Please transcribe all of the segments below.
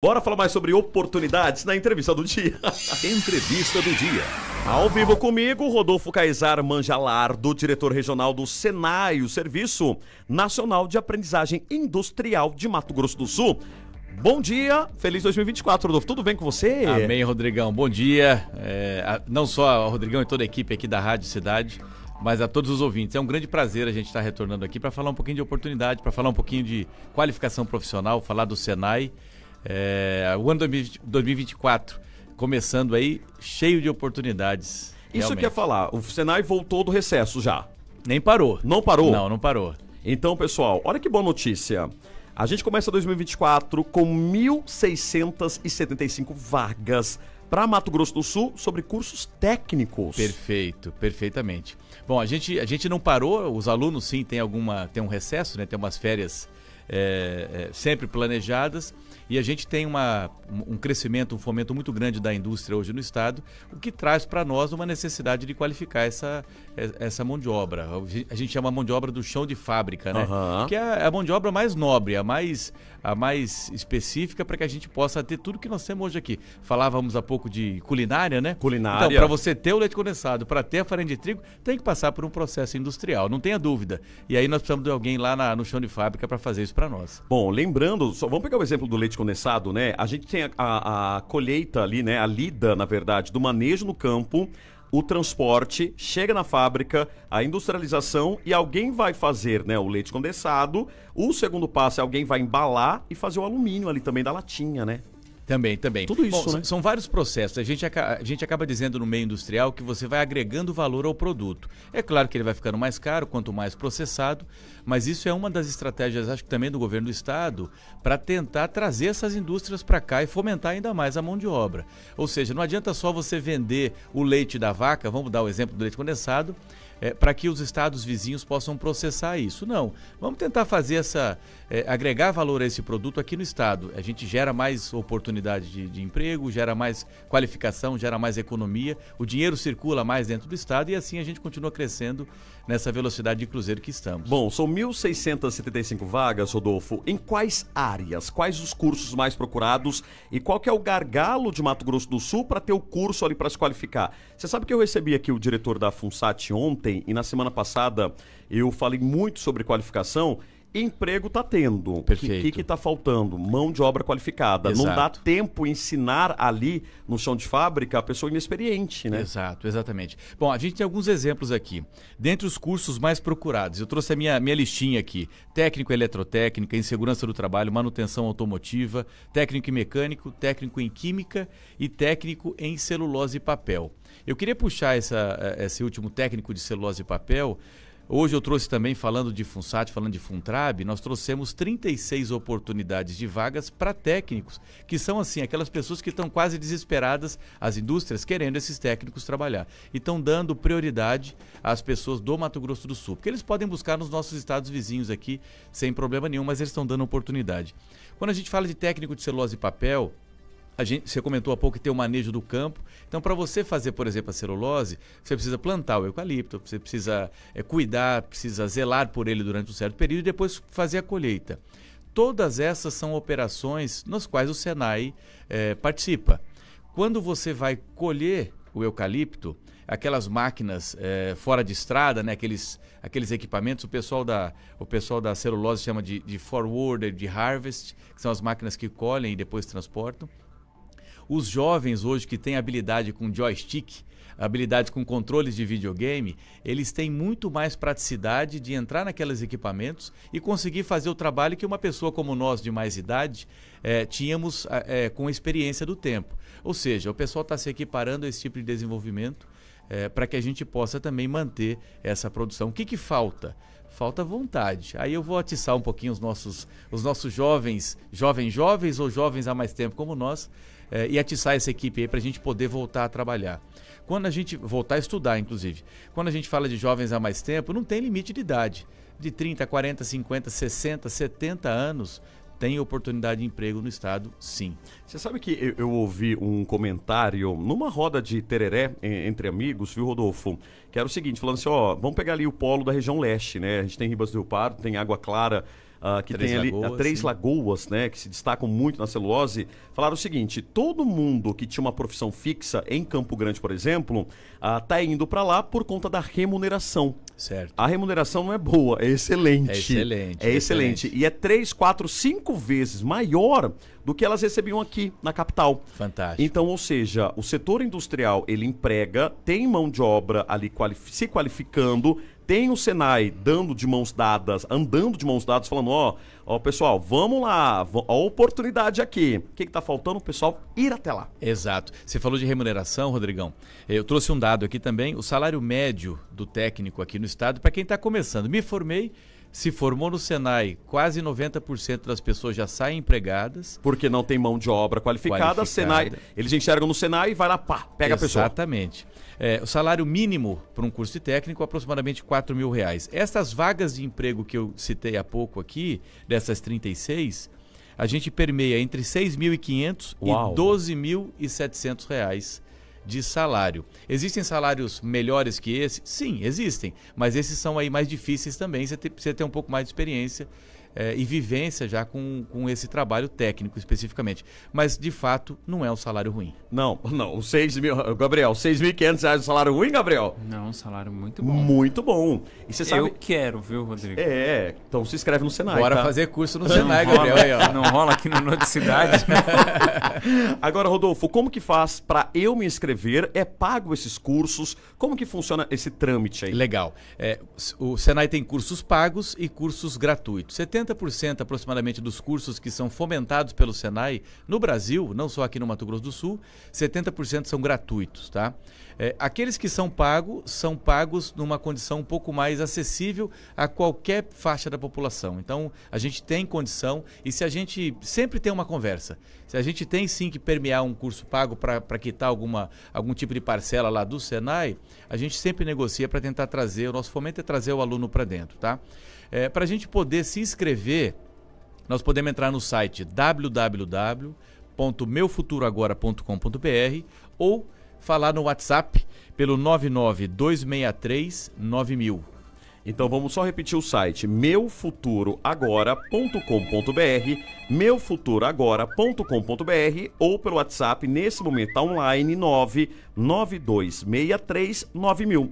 Bora falar mais sobre oportunidades na entrevista do dia. entrevista do dia. Ao vivo comigo, Rodolfo Caizar do diretor regional do Senai, o Serviço Nacional de Aprendizagem Industrial de Mato Grosso do Sul. Bom dia, feliz 2024, Rodolfo. Tudo bem com você? Amém, Rodrigão. Bom dia. É, não só ao Rodrigão e toda a equipe aqui da Rádio Cidade, mas a todos os ouvintes. É um grande prazer a gente estar retornando aqui para falar um pouquinho de oportunidade, para falar um pouquinho de qualificação profissional, falar do Senai é, o ano 2024 começando aí cheio de oportunidades. Isso que ia falar, o Senai voltou do recesso já. Nem parou. Não parou? Não, não parou. Então, pessoal, olha que boa notícia. A gente começa 2024 com 1.675 vagas para Mato Grosso do Sul sobre cursos técnicos. Perfeito, perfeitamente. Bom, a gente, a gente não parou, os alunos sim têm alguma. tem um recesso, né? Tem umas férias é, é, sempre planejadas e a gente tem uma, um crescimento, um fomento muito grande da indústria hoje no Estado, o que traz para nós uma necessidade de qualificar essa, é, essa mão de obra. A gente chama a mão de obra do chão de fábrica, né? Uhum. Que é, é a mão de obra mais nobre, a mais, a mais específica para que a gente possa ter tudo que nós temos hoje aqui. Falávamos há pouco de culinária, né? Culinária. Então, para você ter o leite condensado, para ter a farinha de trigo, tem que passar por um processo industrial, não tenha dúvida. E aí nós precisamos de alguém lá na, no chão de fábrica para fazer isso para nós. Bom, lembrando, só, vamos pegar o exemplo do leite condensado, né? A gente tem a, a, a colheita ali, né? A lida, na verdade, do manejo no campo, o transporte, chega na fábrica, a industrialização e alguém vai fazer né, o leite condensado. O segundo passo é alguém vai embalar e fazer o alumínio ali também da latinha, né? Também, também. Tudo isso, Bom, né? São vários processos. A gente, a gente acaba dizendo no meio industrial que você vai agregando valor ao produto. É claro que ele vai ficando mais caro quanto mais processado, mas isso é uma das estratégias, acho que também do governo do estado, para tentar trazer essas indústrias para cá e fomentar ainda mais a mão de obra. Ou seja, não adianta só você vender o leite da vaca, vamos dar o exemplo do leite condensado, é, para que os estados vizinhos possam processar isso. Não. Vamos tentar fazer essa. É, agregar valor a esse produto aqui no estado. A gente gera mais oportunidade de, de emprego, gera mais qualificação, gera mais economia, o dinheiro circula mais dentro do estado e assim a gente continua crescendo nessa velocidade de cruzeiro que estamos. Bom, são 1.675 vagas, Rodolfo. Em quais áreas? Quais os cursos mais procurados? E qual que é o gargalo de Mato Grosso do Sul para ter o curso ali para se qualificar? Você sabe que eu recebi aqui o diretor da FUNSAT ontem ontem e na semana passada eu falei muito sobre qualificação emprego está tendo. O que está faltando? Mão de obra qualificada. Exato. Não dá tempo ensinar ali no chão de fábrica a pessoa inexperiente, né? Exato, exatamente. Bom, a gente tem alguns exemplos aqui. Dentre os cursos mais procurados, eu trouxe a minha, minha listinha aqui: técnico eletrotécnica, em segurança do trabalho, manutenção automotiva, técnico em mecânico, técnico em química e técnico em celulose e papel. Eu queria puxar essa, eh, esse último técnico de celulose e papel Hoje eu trouxe também, falando de FUNSAT, falando de FUNTRAB, nós trouxemos 36 oportunidades de vagas para técnicos, que são assim, aquelas pessoas que estão quase desesperadas, as indústrias querendo esses técnicos trabalhar. E estão dando prioridade às pessoas do Mato Grosso do Sul, porque eles podem buscar nos nossos estados vizinhos aqui sem problema nenhum, mas eles estão dando oportunidade. Quando a gente fala de técnico de celulose e papel, a gente, você comentou há pouco que tem o manejo do campo. Então, para você fazer, por exemplo, a celulose, você precisa plantar o eucalipto, você precisa é, cuidar, precisa zelar por ele durante um certo período e depois fazer a colheita. Todas essas são operações nas quais o Senai é, participa. Quando você vai colher o eucalipto, aquelas máquinas é, fora de estrada, né? aqueles, aqueles equipamentos, o pessoal da, o pessoal da celulose chama de, de forwarder, de harvest, que são as máquinas que colhem e depois transportam. Os jovens hoje que têm habilidade com joystick, habilidade com controles de videogame, eles têm muito mais praticidade de entrar naqueles equipamentos e conseguir fazer o trabalho que uma pessoa como nós de mais idade é, tínhamos é, com a experiência do tempo. Ou seja, o pessoal está se equiparando a esse tipo de desenvolvimento é, para que a gente possa também manter essa produção. O que, que falta? Falta vontade. Aí eu vou atiçar um pouquinho os nossos, os nossos jovens, jovens jovens ou jovens há mais tempo como nós, é, e atiçar essa equipe aí para a gente poder voltar a trabalhar. Quando a gente voltar a estudar, inclusive, quando a gente fala de jovens há mais tempo, não tem limite de idade. De 30, 40, 50, 60, 70 anos, tem oportunidade de emprego no Estado, sim. Você sabe que eu, eu, ouvi um comentário numa roda de tereré entre amigos, viu, Rodolfo? Que era o seguinte, falando assim, ó, vamos pegar ali o polo da região leste, né? A gente tem Ribas do Rio Pardo, tem Água Clara, uh, que três tem ali lagoas, ah, Três sim. Lagoas, né, que se destacam muito na celulose, falaram o seguinte: todo mundo que tinha uma profissão fixa em Campo Grande, por exemplo, uh, indo para lá por conta da remuneração. Certo. A remuneração não é boa, é excelente. É excelente. É excelente. excelente. E é três, quatro, cinco vezes maior do que elas recebiam aqui na capital. Fantástico. Então, ou seja, o setor industrial ele emprega, tem mão de obra ali se qualificando, tem o Senai dando de mãos dadas, andando de mãos dadas, falando, ó, ó pessoal, vamos lá, a oportunidade aqui. O que, está faltando? O pessoal ir até lá. Exato. Você falou de remuneração, Rodrigão. Eu trouxe um dado aqui também, o salário médio do técnico aqui no estado, para quem está começando. Me formei, se formou no Senai, quase 90% das pessoas já saem empregadas. Porque não tem mão de obra qualificada, qualificada. Senai, eles enxergam no Senai e vai lá, pá, pega Exatamente. a pessoa. Exatamente. É, o salário mínimo para um curso técnico aproximadamente 4 mil reais. Essas vagas de emprego que eu citei há pouco aqui, dessas 36, a gente permeia entre 6.500 e 12.700 reais de salário. Existem salários melhores que esse? Sim, existem, mas esses são aí mais difíceis também, você precisa ter um pouco mais de experiência é, e vivência já com, com esse trabalho técnico especificamente. Mas, de fato, não é um salário ruim. Não, não. Os 6 mil. Gabriel, 6.500 reais um salário ruim, Gabriel? Não, um salário muito bom. Muito bom. E você sabe... Eu quero, viu, Rodrigo? É, então se inscreve no Senai. Bora tá? fazer curso no não Senai, rola, Gabriel. Aí, não rola aqui no Noticidade. Agora, Rodolfo, como que faz para eu me inscrever? É pago esses cursos? Como que funciona esse trâmite aí? Legal. É, o Senai tem cursos pagos e cursos gratuitos. Você tem 70% aproximadamente dos cursos que são fomentados pelo Senai no Brasil, não só aqui no Mato Grosso do Sul, 70% são gratuitos, tá? É, aqueles que são pagos, são pagos numa condição um pouco mais acessível a qualquer faixa da população. Então, a gente tem condição e se a gente sempre tem uma conversa, se a gente tem sim que permear um curso pago para quitar alguma, algum tipo de parcela lá do Senai, a gente sempre negocia para tentar trazer, o nosso fomento é trazer o aluno para dentro, tá? É, para a gente poder se inscrever, nós podemos entrar no site www.meufuturoagora.com.br ou falar no WhatsApp pelo 992639000. Então vamos só repetir o site meufuturoagora.com.br, meufuturoagora.com.br ou pelo WhatsApp nesse momento tá online 992639000,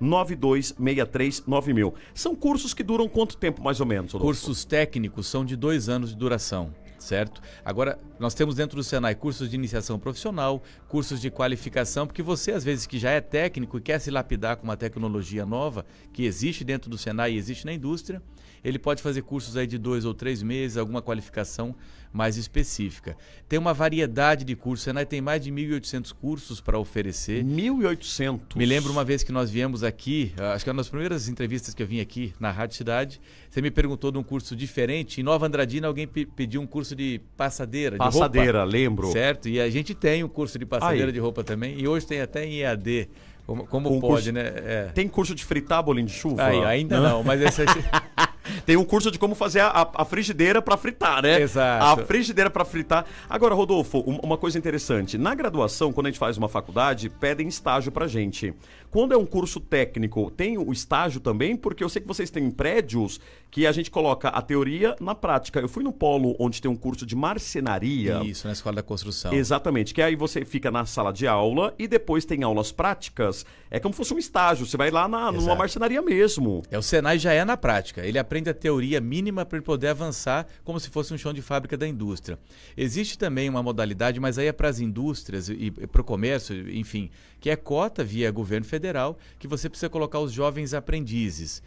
992639000. São cursos que duram quanto tempo mais ou menos? Rodolfo? Cursos técnicos são de dois anos de duração certo? Agora, nós temos dentro do Senai cursos de iniciação profissional, cursos de qualificação, porque você, às vezes, que já é técnico e quer se lapidar com uma tecnologia nova que existe dentro do Senai e existe na indústria, ele pode fazer cursos aí de dois ou três meses, alguma qualificação mais específica. Tem uma variedade de cursos, o tem mais de 1.800 cursos para oferecer. 1.800? Me lembro uma vez que nós viemos aqui, ah, acho que é uma das primeiras entrevistas que eu vim aqui na Rádio Cidade, você me perguntou de um curso diferente. Em Nova Andradina alguém pediu um curso de passadeira, Passadeira, de roupa, lembro. Certo, e a gente tem um curso de passadeira Aí. de roupa também, e hoje tem até em EAD. Como, como pode, curso... né? É. Tem curso de fritar bolinho de chuva? Aí, ainda né? não, mas essa... É Tem um curso de como fazer a, a frigideira para fritar, né? Exato. A frigideira para fritar. Agora, Rodolfo, uma coisa interessante. Na graduação, quando a gente faz uma faculdade, pedem estágio para gente. Quando é um curso técnico, tem o estágio também? Porque eu sei que vocês têm prédios que a gente coloca a teoria na prática. Eu fui no polo onde tem um curso de marcenaria. Isso, na escola da construção. Exatamente, que aí você fica na sala de aula e depois tem aulas práticas. É como se fosse um estágio, você vai lá na, numa marcenaria mesmo. É, o Senai já é na prática. Ele aprende aprende a teoria mínima para poder avançar como se fosse um chão de fábrica da indústria. Existe também uma modalidade, mas aí é para as indústrias e, e para o comércio, enfim, que é cota via governo federal, que você precisa colocar os jovens aprendizes.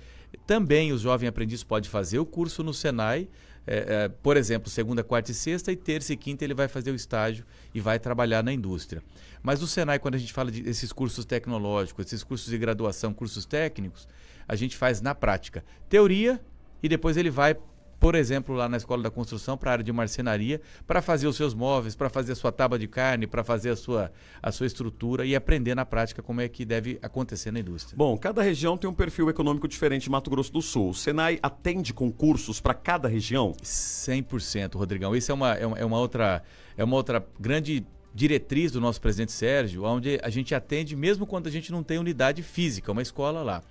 Também o jovem aprendiz pode fazer o curso no Senai, é, é, por exemplo, segunda, quarta e sexta, e terça e quinta ele vai fazer o estágio e vai trabalhar na indústria. Mas o Senai, quando a gente fala desses de cursos tecnológicos, esses cursos de graduação, cursos técnicos, a gente faz na prática. Teoria, e depois ele vai, por exemplo, lá na escola da construção para a área de marcenaria para fazer os seus móveis, para fazer a sua tábua de carne, para fazer a sua, a sua estrutura e aprender na prática como é que deve acontecer na indústria. Bom, cada região tem um perfil econômico diferente de Mato Grosso do Sul. O Senai atende concursos para cada região? 100%, Rodrigão. Isso é uma, é uma, é uma outra, é uma outra grande diretriz do nosso presidente Sérgio, onde a gente atende mesmo quando a gente não tem unidade física, uma escola lá.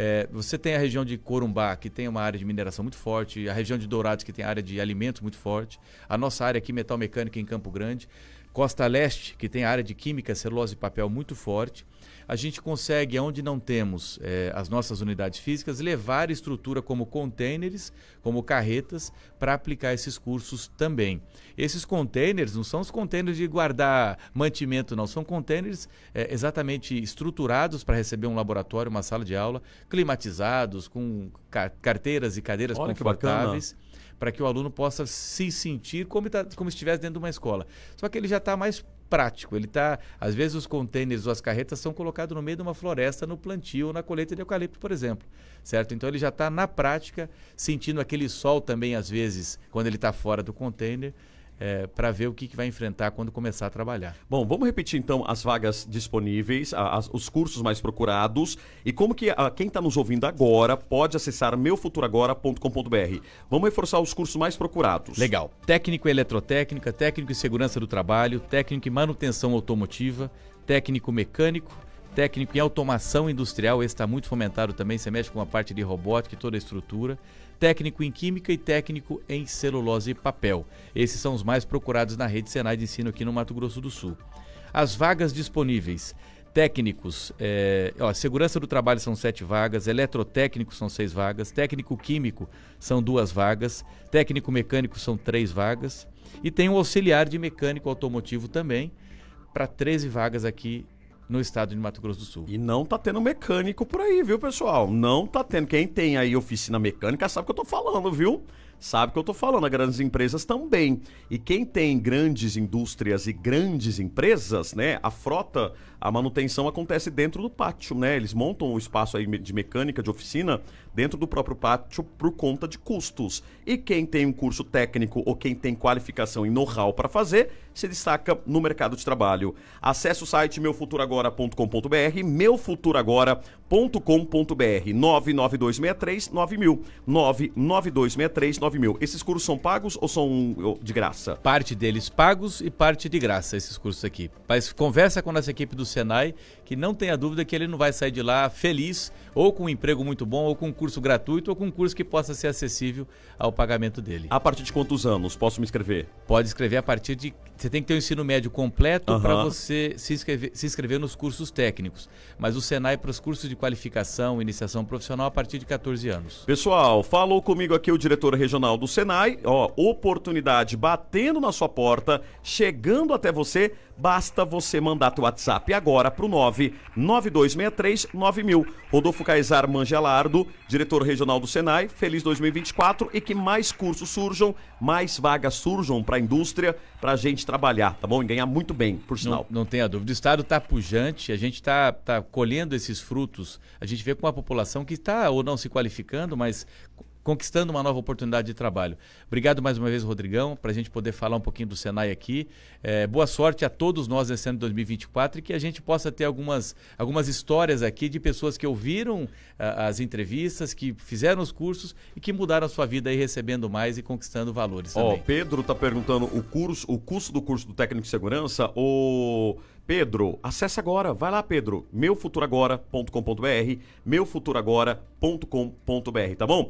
É, você tem a região de Corumbá, que tem uma área de mineração muito forte, a região de Dourados, que tem área de alimentos muito forte, a nossa área aqui, metal mecânica em Campo Grande, Costa Leste, que tem a área de química, celulose e papel muito forte a gente consegue, onde não temos é, as nossas unidades físicas, levar estrutura como containers, como carretas, para aplicar esses cursos também. Esses containers não são os containers de guardar mantimento, não, são containers é, exatamente estruturados para receber um laboratório, uma sala de aula, climatizados, com ca carteiras e cadeiras Olha confortáveis para que o aluno possa se sentir como, tá, como estivesse dentro de uma escola. Só que ele já está mais prático. Ele tá, às vezes os contêineres ou as carretas são colocados no meio de uma floresta no plantio ou na colheita de eucalipto, por exemplo, certo? Então ele já está na prática sentindo aquele sol também às vezes quando ele está fora do contêiner é, para ver o que, que vai enfrentar quando começar a trabalhar. Bom, vamos repetir então as vagas disponíveis, as, os cursos mais procurados e como que a, quem está nos ouvindo agora pode acessar meufuturagora.com.br. Vamos reforçar os cursos mais procurados. Legal. Técnico em eletrotécnica, técnico em segurança do trabalho, técnico em manutenção automotiva, técnico mecânico, técnico em automação industrial, esse está muito fomentado também, você mexe com a parte de robótica e toda a estrutura. Técnico em química e técnico em celulose e papel. Esses são os mais procurados na rede Senai de ensino aqui no Mato Grosso do Sul. As vagas disponíveis técnicos, é, ó, segurança do trabalho são sete vagas, eletrotécnico são seis vagas, técnico químico são duas vagas, técnico mecânico são três vagas e tem um auxiliar de mecânico automotivo também para 13 vagas aqui no estado de Mato Grosso do Sul. E não tá tendo mecânico por aí, viu, pessoal? Não tá tendo. Quem tem aí oficina mecânica sabe o que eu tô falando, viu? Sabe o que eu tô falando, as grandes empresas também. E quem tem grandes indústrias e grandes empresas, né? A frota a manutenção acontece dentro do pátio, né? Eles montam o espaço aí de mecânica, de oficina, dentro do próprio pátio por conta de custos. E quem tem um curso técnico ou quem tem qualificação e know-how para fazer, se destaca no mercado de trabalho. Acesse o site meufuturagora.com.br, meufuturagora.com.br, 99263 9000, 99263 9000. Esses cursos são pagos ou são de graça? Parte deles pagos e parte de graça, esses cursos aqui. Mas conversa com a nossa equipe do Senai, que não tenha dúvida que ele não vai sair de lá feliz, ou com um emprego muito bom, ou com um curso gratuito, ou com um curso que possa ser acessível ao pagamento dele. A partir de quantos anos posso me inscrever? Pode escrever a partir de. Você tem que ter o um ensino médio completo uhum. para você se inscrever, se inscrever nos cursos técnicos. Mas o Senai para os cursos de qualificação, iniciação profissional, a partir de 14 anos. Pessoal, falou comigo aqui o diretor regional do Senai. Ó, oportunidade batendo na sua porta, chegando até você Basta você mandar teu WhatsApp agora para o 9000. Rodolfo Caizar Mangelardo, diretor regional do Senai, feliz 2024 e que mais cursos surjam, mais vagas surjam para a indústria, para a gente trabalhar, tá bom? E ganhar muito bem, por sinal. Não, não tenha dúvida, o Estado está pujante, a gente está tá colhendo esses frutos, a gente vê com a população que está ou não se qualificando, mas conquistando uma nova oportunidade de trabalho. Obrigado mais uma vez, Rodrigão, para a gente poder falar um pouquinho do Senai aqui. É, boa sorte a todos nós nesse ano de 2024 e que a gente possa ter algumas, algumas histórias aqui de pessoas que ouviram as entrevistas, que fizeram os cursos e que mudaram a sua vida aí recebendo mais e conquistando valores. Ó, oh, Pedro está perguntando o curso, o custo do curso do técnico de segurança, o Pedro, acessa agora, vai lá, Pedro, meufuturagora.com.br, meufuturagora.com.br, tá bom?